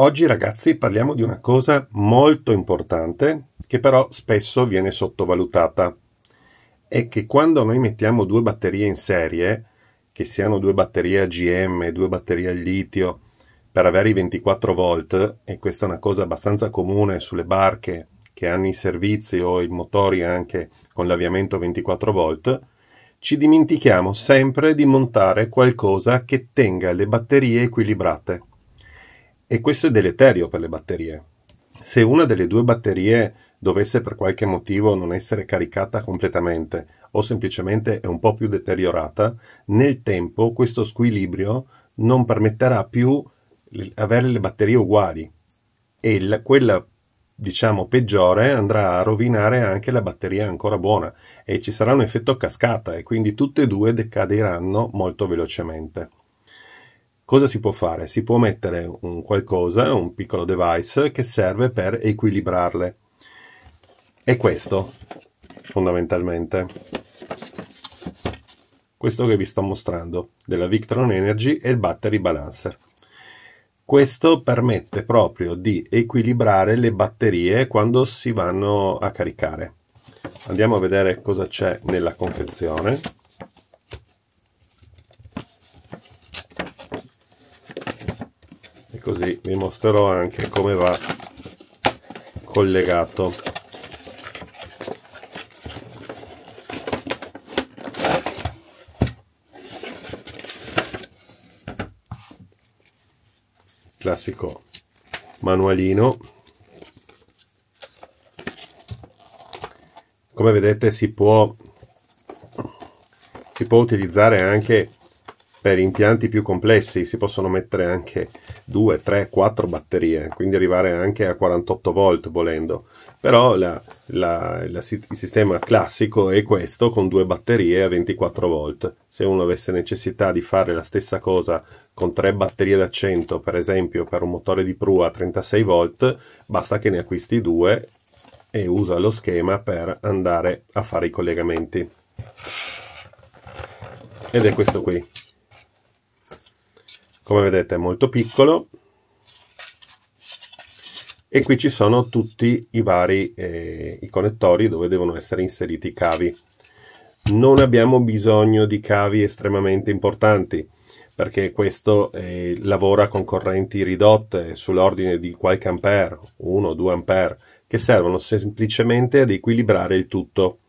Oggi ragazzi parliamo di una cosa molto importante che però spesso viene sottovalutata. È che quando noi mettiamo due batterie in serie, che siano due batterie AGM, due batterie al litio, per avere i 24 volt, e questa è una cosa abbastanza comune sulle barche che hanno i servizi o i motori anche con l'avviamento 24 volt, ci dimentichiamo sempre di montare qualcosa che tenga le batterie equilibrate. E questo è deleterio per le batterie. Se una delle due batterie dovesse per qualche motivo non essere caricata completamente o semplicemente è un po' più deteriorata, nel tempo questo squilibrio non permetterà più avere le batterie uguali e la, quella diciamo peggiore andrà a rovinare anche la batteria ancora buona e ci sarà un effetto cascata e quindi tutte e due decadiranno molto velocemente. Cosa si può fare? Si può mettere un qualcosa, un piccolo device che serve per equilibrarle. È questo, fondamentalmente. Questo che vi sto mostrando, della Victron Energy e il Battery Balancer. Questo permette proprio di equilibrare le batterie quando si vanno a caricare. Andiamo a vedere cosa c'è nella confezione. così vi mostrerò anche come va collegato classico manualino come vedete si può si può utilizzare anche per impianti più complessi si possono mettere anche 2, 3, 4 batterie, quindi arrivare anche a 48 volt volendo. Però la, la, la, il sistema classico è questo con due batterie a 24 volt. Se uno avesse necessità di fare la stessa cosa con tre batterie da 100, per esempio per un motore di prua a 36 volt, basta che ne acquisti due e usa lo schema per andare a fare i collegamenti. Ed è questo qui come vedete è molto piccolo e qui ci sono tutti i vari eh, i connettori dove devono essere inseriti i cavi non abbiamo bisogno di cavi estremamente importanti perché questo eh, lavora con correnti ridotte sull'ordine di qualche ampere 1 2 ampere che servono semplicemente ad equilibrare il tutto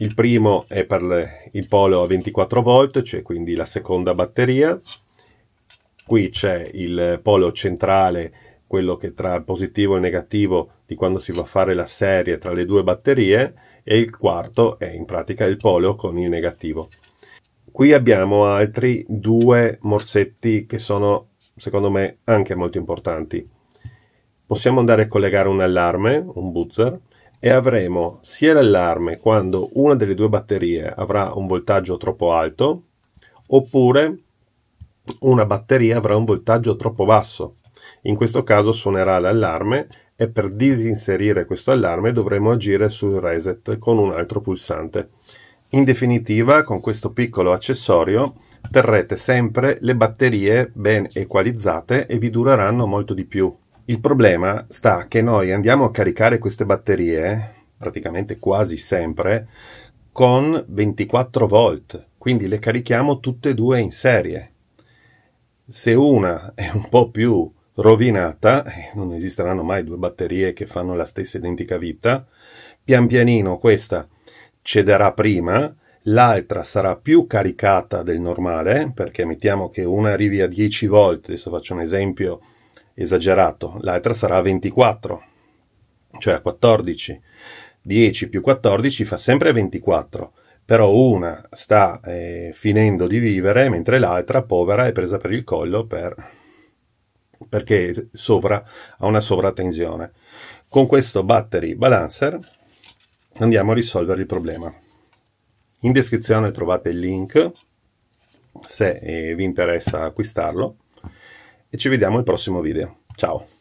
il primo è per il polo a 24 volt, cioè quindi la seconda batteria. Qui c'è il polo centrale, quello che tra positivo e negativo di quando si va a fare la serie tra le due batterie e il quarto è in pratica il polo con il negativo. Qui abbiamo altri due morsetti che sono secondo me anche molto importanti. Possiamo andare a collegare un allarme, un buzzer, e avremo sia l'allarme quando una delle due batterie avrà un voltaggio troppo alto oppure una batteria avrà un voltaggio troppo basso. In questo caso suonerà l'allarme e per disinserire questo allarme dovremo agire sul reset con un altro pulsante. In definitiva, con questo piccolo accessorio terrete sempre le batterie ben equalizzate e vi dureranno molto di più. Il problema sta che noi andiamo a caricare queste batterie, praticamente quasi sempre, con 24 volt, quindi le carichiamo tutte e due in serie. Se una è un po' più rovinata, eh, non esisteranno mai due batterie che fanno la stessa identica vita, pian pianino questa cederà prima, l'altra sarà più caricata del normale, perché mettiamo che una arrivi a 10 volt, adesso faccio un esempio, esagerato, l'altra sarà 24, cioè a 14. 10 più 14 fa sempre 24, però una sta eh, finendo di vivere, mentre l'altra, povera, è presa per il collo per... perché sovra, ha una sovratensione. Con questo battery balancer andiamo a risolvere il problema. In descrizione trovate il link se eh, vi interessa acquistarlo e ci vediamo al prossimo video. Ciao.